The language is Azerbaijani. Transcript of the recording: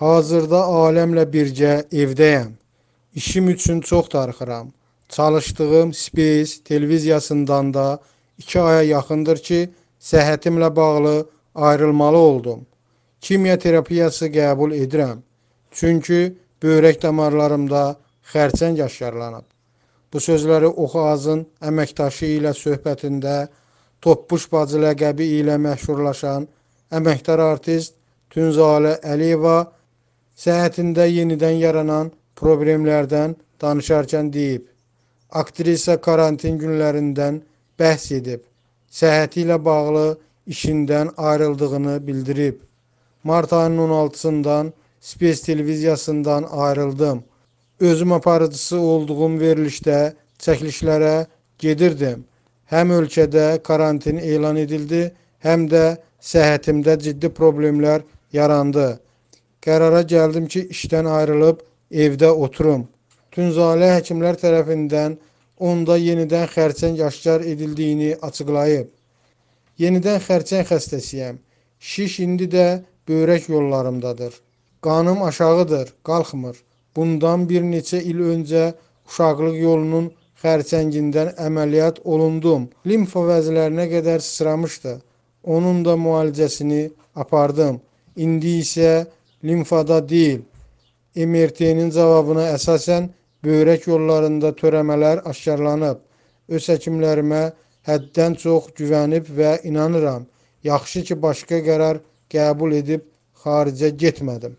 Hazırda aləmlə birgə evdəyəm. İşim üçün çox darıxıram. Çalışdığım Space televiziyasından da 2 aya yaxındır ki, səhhətimlə bağlı ayrılmalı oldum. Kimya terapiyası qəbul edirəm. Çünki böyrək damarlarımda xərçəng aşkarlanıb. Bu sözləri Oxazın əməkdaşı ilə söhbətində Toppuş bacı ləqəbi ilə məşhurlaşan əməkdar artist Tünzalə Əliyeva səhhətində yenidən yaranan problemlərdən danışarkən deyib. Aktrisa karantin günlərindən bəhs edib. Səhhəti ilə bağlı işindən ayrıldığını bildirib. Mart ayının 16-sından Space televiziyasından ayrıldım. Özüm aparıcısı olduğum verilişdə çəkilişlərə gedirdim. Həm ölkədə karantin elan edildi, həm də səhhətimdə ciddi problemlər yarandı. Qərara gəldim ki, işdən ayrılıb evdə oturum. Tünzalə həkimlər tərəfindən onda yenidən xərçəng aşkar edildiyini açıqlayıb. Yenidən xərçəng xəstəsiyəm. Şiş indi də böyrək yollarımdadır. Qanım aşağıdır, qalxmır. Bundan bir neçə il öncə uşaqlıq yolunun xərçəngindən əməliyyat olundum. Limfa vəzlərinə qədər sıçramışdı. Onun da müalicəsini apardım. İndi isə limfada deyil. MRT-nin cavabına əsasən böyrək yollarında törəmələr aşkarlanıb. Öz həkimlərimə həddən çox güvənib və inanıram. Yaxşı ki, başqa qərar qəbul edib xaricə getmədim.